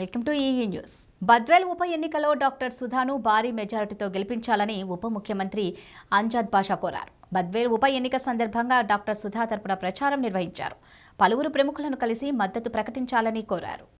welcome news Badvel ఉప ఎన్నికలో doctor సుధాను భారీ మెజారిటీతో గెలిపించాలని ఉప ముఖ్యమంత్రి అంజాద్ బాషా కోరారు బద్వేల్ ఉప ఎన్నిక సందర్భంగా డాక్టర్ సుధా తరపున ప్రచారం నిర్వహించారు పలువురు ప్రముఖులను కలిసి మద్దతు ప్రకటించాలని కోరారు